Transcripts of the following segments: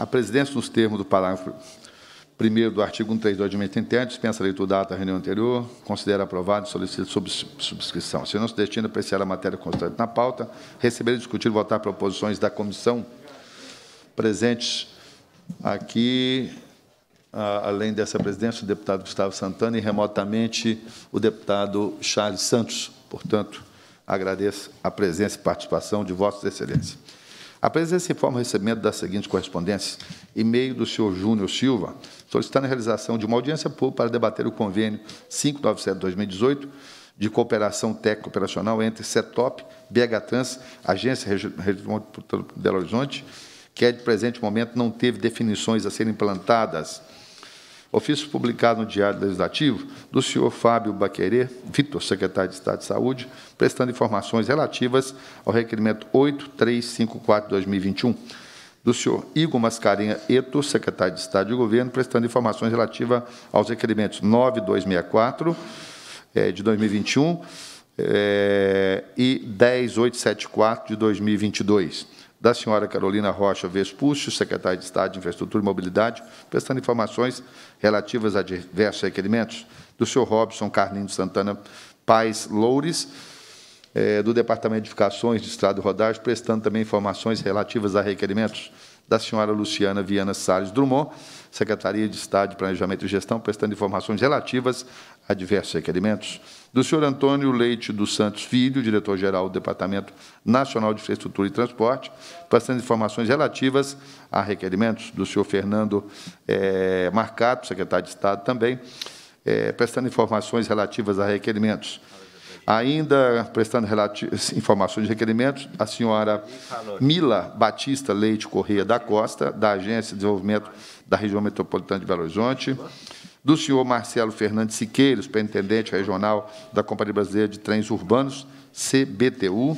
A presidência, nos termos do parágrafo 1 do artigo 132 do Adimento Interno, dispensa a leitura da ata da reunião anterior, considera aprovado e solicita subscrição. Se não se destina a apreciar a matéria constante na pauta, receber, discutir e votar proposições da comissão presentes aqui, além dessa presidência, o deputado Gustavo Santana e, remotamente, o deputado Charles Santos. Portanto, agradeço a presença e participação de Vossa Excelência. A presidência informa o recebimento da seguinte correspondência: e-mail do senhor Júnior Silva, solicitando a realização de uma audiência pública para debater o convênio 597-2018 de cooperação técnico-operacional entre CETOP, BH Trans, Agência Regional de Belo Horizonte, que é de presente momento não teve definições a serem implantadas Ofício publicado no Diário Legislativo do senhor Fábio Baquerê, Vitor, secretário de Estado de Saúde, prestando informações relativas ao requerimento 8354-2021 do senhor Igor Mascarenha Eto, secretário de Estado de Governo, prestando informações relativas aos requerimentos 9264 é, eh, de 2021 é, e 10874 eh, de 2022 da senhora Carolina Rocha Vespúcio, secretária de Estado de Infraestrutura e Mobilidade, prestando informações relativas a diversos requerimentos, do senhor Robson Carlinhos Santana Paz Loures, eh, do Departamento de Edificações de Estrada e Rodagem, prestando também informações relativas a requerimentos da senhora Luciana Viana Salles Drummond, Secretaria de Estado de Planejamento e Gestão, prestando informações relativas a diversos requerimentos do senhor Antônio Leite dos Santos Filho, diretor-geral do Departamento Nacional de Infraestrutura e Transporte, passando informações relativas a requerimentos do senhor Fernando é, Marcato, secretário de Estado também, é, prestando informações relativas a requerimentos. Ainda prestando informações de requerimentos, a senhora Mila Batista Leite Correia da Costa, da Agência de Desenvolvimento da Região Metropolitana de Belo Horizonte do senhor Marcelo Fernandes Siqueiros, superintendente regional da Companhia Brasileira de Trens Urbanos, CBTU,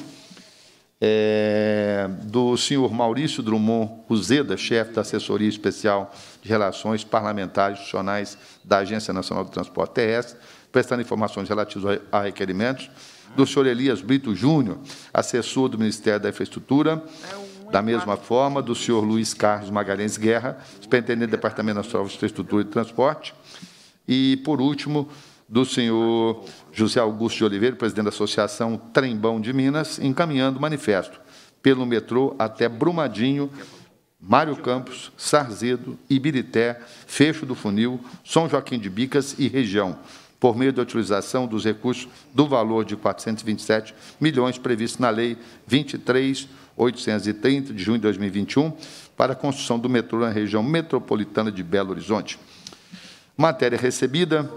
é, do senhor Maurício Drummond Uzeda, chefe da Assessoria Especial de Relações Parlamentares Institucionais da Agência Nacional do Transporte Terrestre, prestando informações relativas a requerimentos, do senhor Elias Brito Júnior, assessor do Ministério da Infraestrutura. É da mesma forma, do senhor Luiz Carlos Magalhães Guerra, superintendente do Departamento Nacional de Infraestrutura e Transporte. E, por último, do senhor José Augusto de Oliveira, presidente da Associação Trembão de Minas, encaminhando o manifesto pelo metrô até Brumadinho, Mário Campos, Sarzedo, Ibirité, Fecho do Funil, São Joaquim de Bicas e região, por meio da utilização dos recursos do valor de 427 milhões previsto na Lei 23 830, de junho de 2021, para a construção do metrô na região metropolitana de Belo Horizonte. Matéria recebida.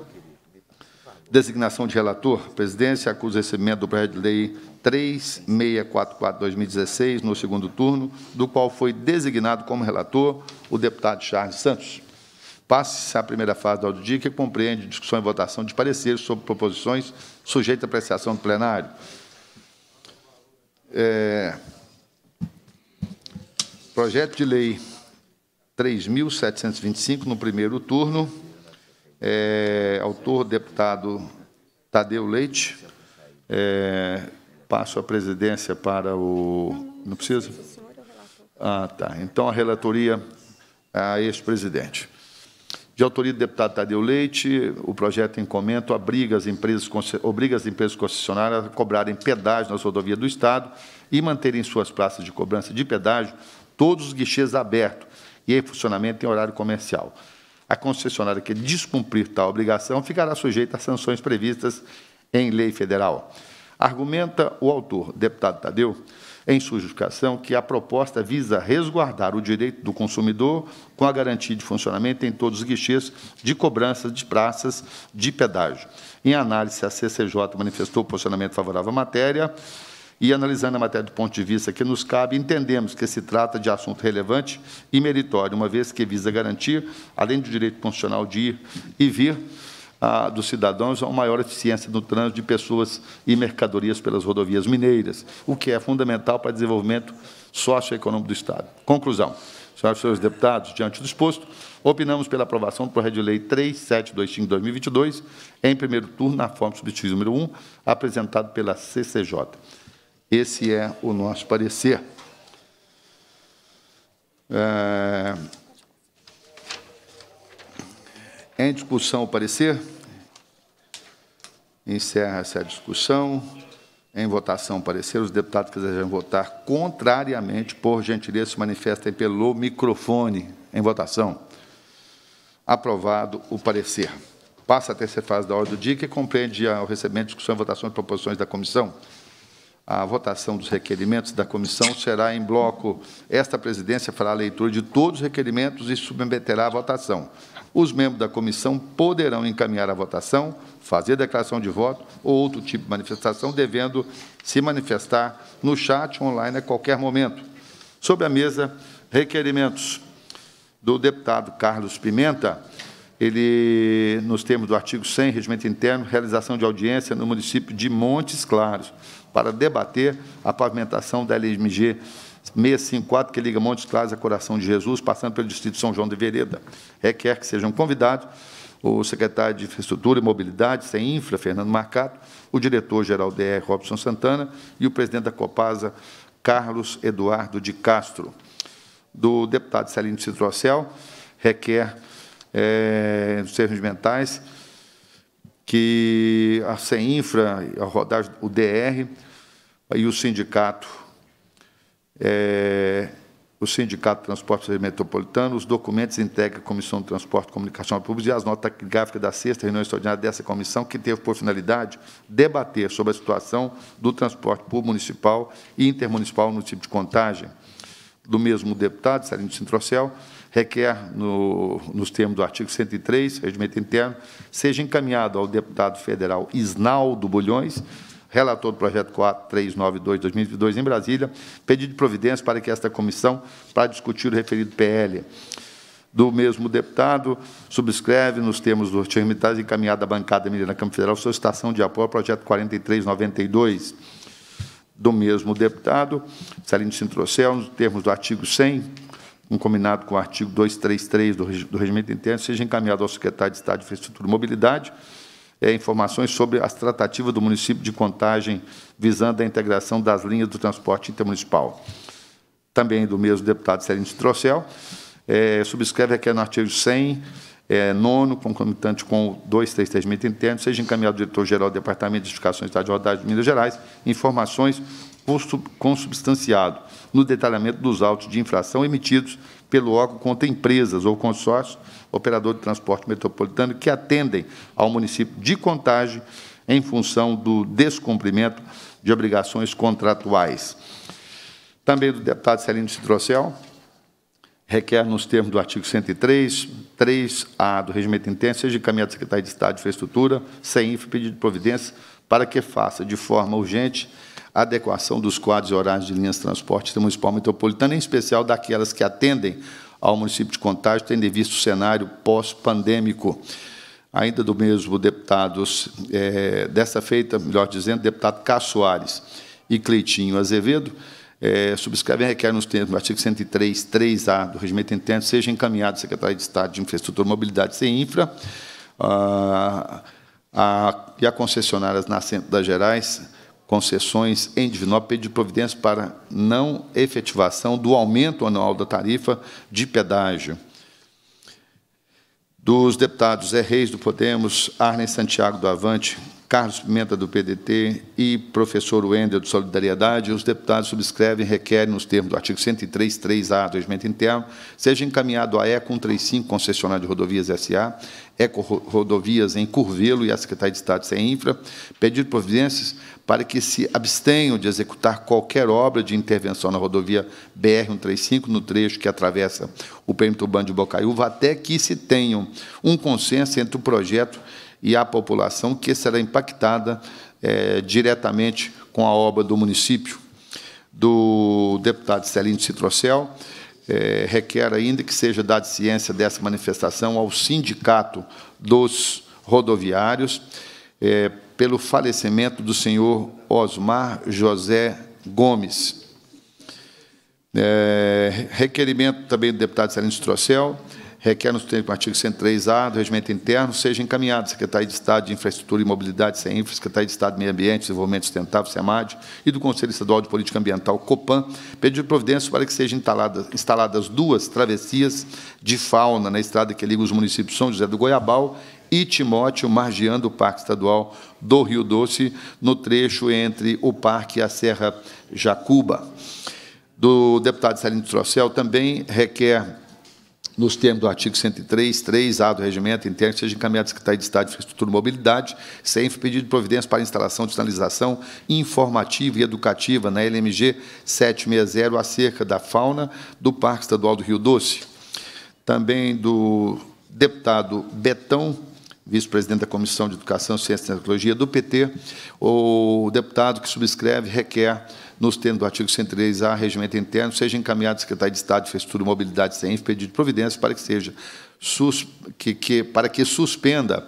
Designação de relator. Presidência acusa recebimento do projeto de lei 3644-2016, no segundo turno, do qual foi designado como relator o deputado Charles Santos. Passe-se à primeira fase do dia que compreende discussão e votação de pareceres sobre proposições sujeitas à apreciação do plenário. É, Projeto de lei 3.725, no primeiro turno. É, autor, deputado Tadeu Leite. É, passo a presidência para o... Não precisa? Ah, tá. Então, a relatoria a ex-presidente. De autoria do deputado Tadeu Leite, o projeto em comento obriga as empresas, obriga as empresas concessionárias a cobrarem pedágio nas rodovias do Estado e manterem suas praças de cobrança de pedágio todos os guichês abertos e em funcionamento em horário comercial. A concessionária que descumprir tal obrigação ficará sujeita a sanções previstas em lei federal. Argumenta o autor, deputado Tadeu, em sua justificação, que a proposta visa resguardar o direito do consumidor com a garantia de funcionamento em todos os guichês de cobrança de praças de pedágio. Em análise, a CCJ manifestou posicionamento favorável à matéria. E analisando a matéria do ponto de vista que nos cabe, entendemos que se trata de assunto relevante e meritório, uma vez que visa garantir, além do direito constitucional de ir e vir, a, dos cidadãos a uma maior eficiência no trânsito de pessoas e mercadorias pelas rodovias mineiras, o que é fundamental para o desenvolvimento socioeconômico do Estado. Conclusão. Senhoras e senhores deputados, diante do exposto, opinamos pela aprovação do projeto de lei 3725-2022, em primeiro turno, na forma substitutiva número 1, apresentado pela CCJ. Esse é o nosso parecer. É... Em discussão o parecer? Encerra-se a discussão. Em votação o parecer, os deputados que desejam votar contrariamente, por gentileza, se manifestem pelo microfone. Em votação. Aprovado o parecer. Passa a terceira fase da ordem do dia, que compreende o recebimento, discussão e votação de proposições da comissão. A votação dos requerimentos da comissão será em bloco. Esta presidência fará a leitura de todos os requerimentos e submeterá à votação. Os membros da comissão poderão encaminhar a votação, fazer declaração de voto ou outro tipo de manifestação, devendo se manifestar no chat online a qualquer momento. Sobre a mesa, requerimentos do deputado Carlos Pimenta ele, nos termos do artigo 100, regimento interno, realização de audiência no município de Montes Claros, para debater a pavimentação da LMG 654, que liga Montes Claros a Coração de Jesus, passando pelo Distrito São João de Vereda. Requer é, que sejam convidados o secretário de Infraestrutura e Mobilidade, sem infra, Fernando Marcato, o diretor-geral DR, Robson Santana, e o presidente da Copasa, Carlos Eduardo de Castro. Do deputado Celino Citrocel, requer é, dos termos mentais, que a CEINFRA, a rodagem, o DR e o sindicato, é, o Sindicato de Transporte Metropolitano, os documentos integram a Comissão de Transporte e Comunicação Pública e as notas gráficas da sexta reunião extraordinária dessa comissão, que teve por finalidade debater sobre a situação do transporte público municipal e intermunicipal no tipo de contagem do mesmo deputado, Sarino Sintrocel, requer, no, nos termos do artigo 103, regimento interno, seja encaminhado ao deputado federal Isnaldo Bulhões, relator do projeto 4392 2022 em Brasília, pedido de providência para que esta comissão, para discutir o referido PL do mesmo deputado, subscreve, nos termos do artigo Mitais, encaminhada à bancada na Câmara Federal, solicitação de apoio ao projeto 4392 do mesmo deputado, Salino Sintrocel, nos termos do artigo 100 um combinado com o artigo 233 do, Regimento Interno, seja encaminhado ao secretário de Estado de Infraestrutura e Mobilidade é, informações sobre as tratativas do município de contagem visando a integração das linhas do transporte intermunicipal. Também do mesmo deputado Celino Trocel, é, subscreve aqui no artigo 100, é, nono, concomitante com o 233 Interno, seja encaminhado ao diretor-geral do Departamento de Justificação e Estado de Rodagem de Minas Gerais, informações consubstanciado no detalhamento dos autos de infração emitidos pelo órgão contra empresas ou consórcio operador de transporte metropolitano que atendem ao município de Contagem em função do descumprimento de obrigações contratuais. Também do deputado Celino Citrocel, requer, nos termos do artigo 103, 3A do regimento interno, seja encaminhado à Secretaria de Estado de Infraestrutura, sem pedido de providência, para que faça de forma urgente adequação dos quadros e horários de linhas de transporte municipal metropolitana, em especial daquelas que atendem ao município de Contagem, tendo em vista o cenário pós-pandêmico. Ainda do mesmo deputado, é, dessa feita, melhor dizendo, deputado Cá Soares e Cleitinho Azevedo, é, subscrevem requer nos termos do artigo 103, 3A do Regimento Interno, seja encaminhado à Secretaria de Estado de Infraestrutura, Mobilidade e Infra a, ah, a, e a concessionárias Centro das Gerais, concessões em Divinópolis de providência para não efetivação do aumento anual da tarifa de pedágio. Dos deputados Zé Reis, do Podemos, Arlen Santiago, do Avante, Carlos Pimenta, do PDT, e professor Wendel, do Solidariedade, os deputados subscrevem e requerem, nos termos do artigo 103, 3A do Regimento Interno, seja encaminhado à ECO 135, concessionária de rodovias SA, ECO Rodovias em Curvelo e à Secretaria de Estado, pedido pedir providências para que se abstenham de executar qualquer obra de intervenção na rodovia BR-135, no trecho que atravessa o perímetro urbano de Bocaiúva, até que se tenham um consenso entre o projeto e a população que será impactada é, diretamente com a obra do município. Do deputado Celino Citrocel, é, requer ainda que seja dada ciência dessa manifestação ao sindicato dos rodoviários, é, pelo falecimento do senhor Osmar José Gomes. É, requerimento também do deputado Celino Trocel, requer nos termos do artigo 103-A do Regimento Interno, seja encaminhado à Secretaria de Estado de Infraestrutura e Mobilidade, sem infra Secretaria de Estado de Meio Ambiente, Desenvolvimento Sustentável, SEMAD, e do Conselho Estadual de Política Ambiental, Copan pedido de providência para que sejam instaladas, instaladas duas travessias de fauna na estrada que liga os municípios São José do Goiabal e Timóteo, margeando o Parque Estadual do Rio Doce, no trecho entre o parque e a Serra Jacuba. Do deputado Salino Trocel também requer nos termos do artigo 103, 3A do regimento interno, que seja encaminhado à Secretaria de Estado de Infraestrutura e Mobilidade, sempre pedido de providência para instalação de sinalização informativa e educativa na LMG 760 acerca da fauna do Parque Estadual do Rio Doce. Também do deputado Betão vice-presidente da Comissão de Educação, Ciência e Tecnologia do PT, o deputado que subscreve requer, nos termos do artigo 103-A, regimento interno, seja encaminhado à Secretaria de Estado de Infraestrutura e Mobilidade sem pedido de providência para que seja sus, que, que, para que suspenda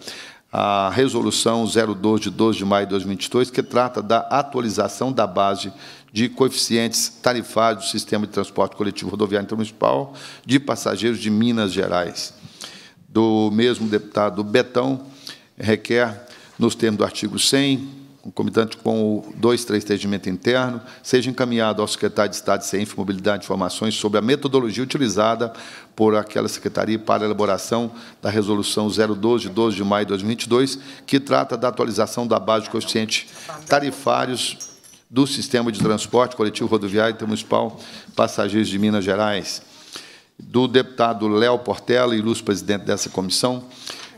a resolução 02 de 12 de maio de 2022, que trata da atualização da base de coeficientes tarifários do sistema de transporte coletivo rodoviário intermunicipal de passageiros de Minas Gerais do mesmo deputado Betão, requer, nos termos do artigo 100, concomitante com o 233 de regimento interno, seja encaminhado ao secretário de Estado de Ciência e Mobilidade e Informações sobre a metodologia utilizada por aquela secretaria para a elaboração da resolução 012 de 12 de maio de 2022, que trata da atualização da base de coeficiente tarifários do sistema de transporte coletivo rodoviário e municipal passageiros de Minas Gerais do deputado Léo Portela, ilustre presidente dessa comissão,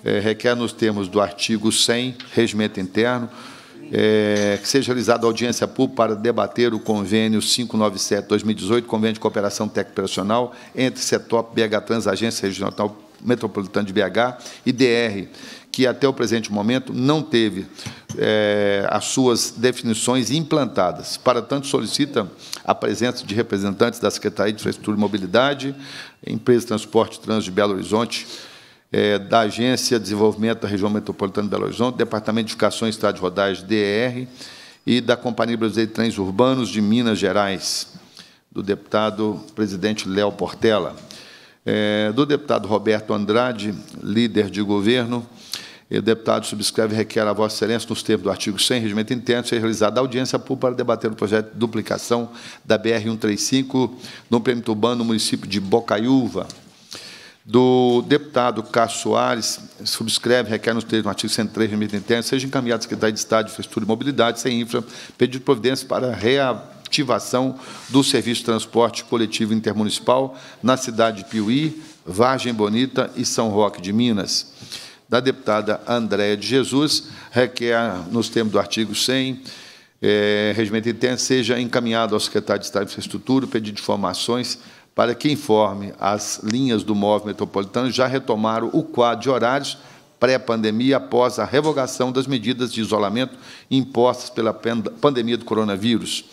é, requer nos termos do artigo 100, regimento interno, é, que seja realizada audiência pública para debater o convênio 597-2018, convênio de cooperação técnico-operacional entre CETOP, BH Trans, Agência Regional Metropolitano de BH e DR, que até o presente momento não teve é, as suas definições implantadas. Para tanto, solicita a presença de representantes da Secretaria de Infraestrutura e Mobilidade, Empresa de Transporte e Trânsito de Belo Horizonte, é, da Agência de Desenvolvimento da Região Metropolitana de Belo Horizonte, Departamento de Educação e Estado de Rodagem, DR, e da Companhia Brasileira de Trens Urbanos de Minas Gerais, do deputado presidente Léo Portela. É, do deputado Roberto Andrade, líder de governo, o deputado subscreve e requer a Vossa Excelência, nos termos do artigo 100, regimento interno, seja realizada audiência pública para debater o projeto de duplicação da BR-135 no Prêmio urbano no município de Bocaiúva. Do deputado Cássio Soares, subscreve, requer nos termos do artigo 103, regimento interno, seja encaminhado à Secretaria de Estado de Infraestrutura e Mobilidade, sem infra, pedido de providência para reavaliar ativação do serviço de transporte coletivo intermunicipal na cidade de Piuí, Vargem Bonita e São Roque de Minas. Da deputada Andréa de Jesus, requer, nos termos do artigo 100, é, regimento interno, seja encaminhado ao secretário de Estado de Infraestrutura pedido de informações para que informe as linhas do móvel metropolitano já retomaram o quadro de horários pré-pandemia após a revogação das medidas de isolamento impostas pela pandemia do coronavírus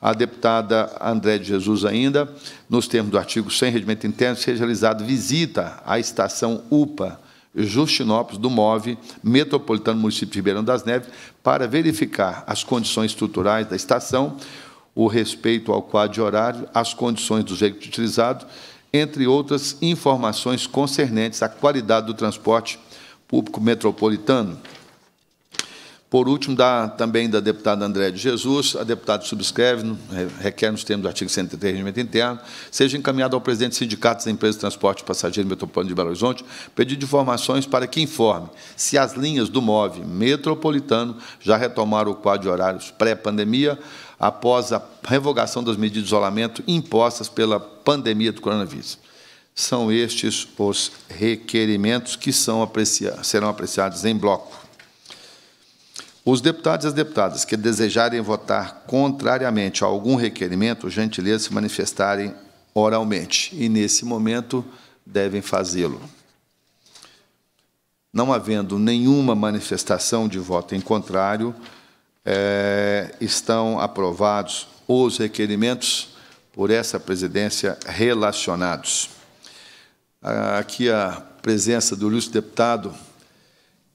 a deputada André de Jesus ainda, nos termos do artigo 100, regimento interno, seja realizada visita à estação UPA Justinópolis do MOV, Metropolitano Município de Ribeirão das Neves, para verificar as condições estruturais da estação, o respeito ao quadro de horário, as condições dos veículos utilizados, entre outras informações concernentes à qualidade do transporte público metropolitano. Por último, da, também da deputada André de Jesus, a deputada subscreve, requer nos termos do artigo 103 do Regimento Interno, seja encaminhado ao presidente do Sindicato da Empresas de Transporte Passageiro Metropolitano de Belo Horizonte pedido de informações para que informe se as linhas do MOV metropolitano já retomaram o quadro de horários pré-pandemia, após a revogação das medidas de isolamento impostas pela pandemia do coronavírus. São estes os requerimentos que são serão apreciados em bloco. Os deputados e as deputadas que desejarem votar contrariamente a algum requerimento, gentileza se manifestarem oralmente e, nesse momento, devem fazê-lo. Não havendo nenhuma manifestação de voto em contrário, é, estão aprovados os requerimentos por essa presidência relacionados. Aqui a presença do ilustre deputado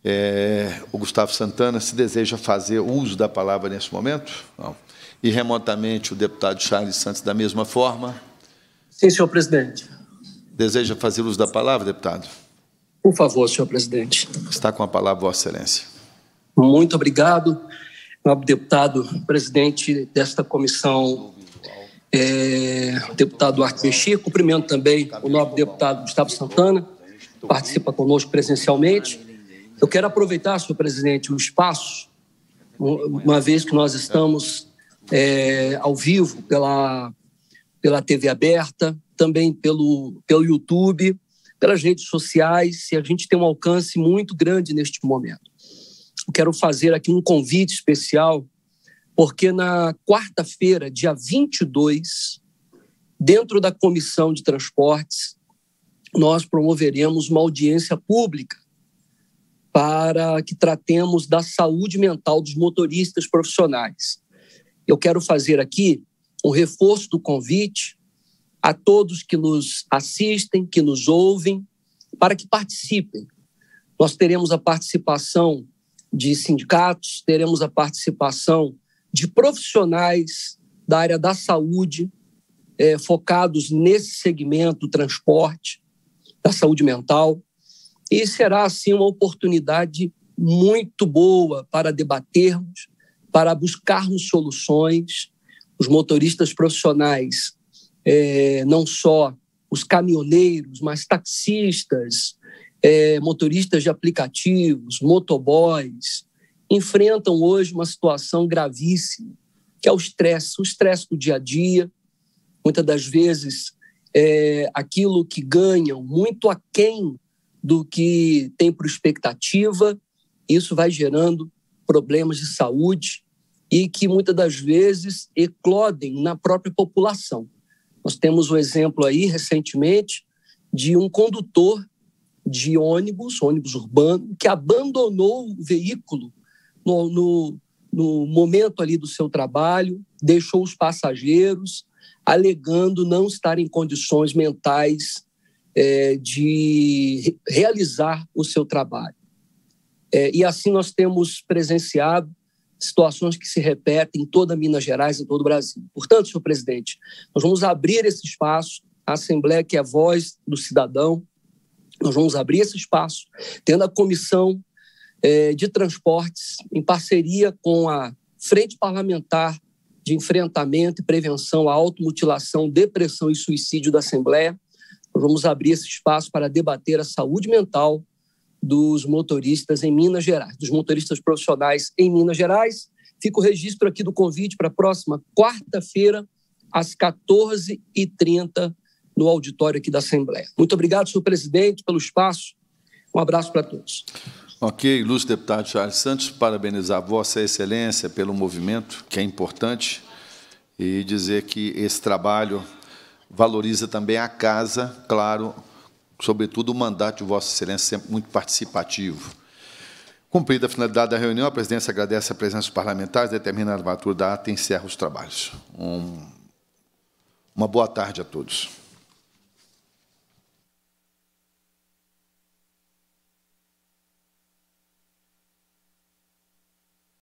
é, o Gustavo Santana se deseja fazer uso da palavra nesse momento? Não. E remotamente o deputado Charles Santos da mesma forma? Sim, senhor presidente. Deseja fazer uso da palavra, deputado? Por favor, senhor presidente. Está com a palavra, Vossa Excelência. Muito obrigado, nobre deputado, presidente desta comissão, é, deputado Arte Mexia. Cumprimento também o nobre deputado Gustavo Santana, participa conosco presencialmente. Eu quero aproveitar, senhor presidente, o espaço, uma vez que nós estamos é, ao vivo pela, pela TV aberta, também pelo, pelo YouTube, pelas redes sociais, e a gente tem um alcance muito grande neste momento. Eu quero fazer aqui um convite especial, porque na quarta-feira, dia 22, dentro da Comissão de Transportes, nós promoveremos uma audiência pública para que tratemos da saúde mental dos motoristas profissionais. Eu quero fazer aqui um reforço do convite a todos que nos assistem, que nos ouvem, para que participem. Nós teremos a participação de sindicatos, teremos a participação de profissionais da área da saúde, eh, focados nesse segmento do transporte, da saúde mental. E será, assim, uma oportunidade muito boa para debatermos, para buscarmos soluções. Os motoristas profissionais, é, não só os caminhoneiros, mas taxistas, é, motoristas de aplicativos, motoboys, enfrentam hoje uma situação gravíssima, que é o estresse, o estresse do dia a dia. Muitas das vezes, é, aquilo que ganham muito aquém do que tem por expectativa. Isso vai gerando problemas de saúde e que muitas das vezes eclodem na própria população. Nós temos um exemplo aí recentemente de um condutor de ônibus, ônibus urbano, que abandonou o veículo no, no, no momento ali do seu trabalho, deixou os passageiros, alegando não estar em condições mentais é, de realizar o seu trabalho. É, e assim nós temos presenciado situações que se repetem em toda Minas Gerais e todo o Brasil. Portanto, senhor presidente, nós vamos abrir esse espaço, a Assembleia, que é a voz do cidadão, nós vamos abrir esse espaço, tendo a Comissão é, de Transportes, em parceria com a Frente Parlamentar de Enfrentamento e Prevenção à Automutilação, Depressão e Suicídio da Assembleia, nós vamos abrir esse espaço para debater a saúde mental dos motoristas em Minas Gerais, dos motoristas profissionais em Minas Gerais. Fica o registro aqui do convite para a próxima quarta-feira, às 14h30, no auditório aqui da Assembleia. Muito obrigado, senhor presidente, pelo espaço. Um abraço para todos. Ok, ilustre deputado Charles Santos, parabenizar Vossa Excelência pelo movimento, que é importante, e dizer que esse trabalho valoriza também a casa, claro, sobretudo o mandato de Vossa Excelência, sempre muito participativo. Cumprida a finalidade da reunião, a presidência agradece a presença dos parlamentares, determina a armatura da ata e encerra os trabalhos. Um, uma boa tarde a todos.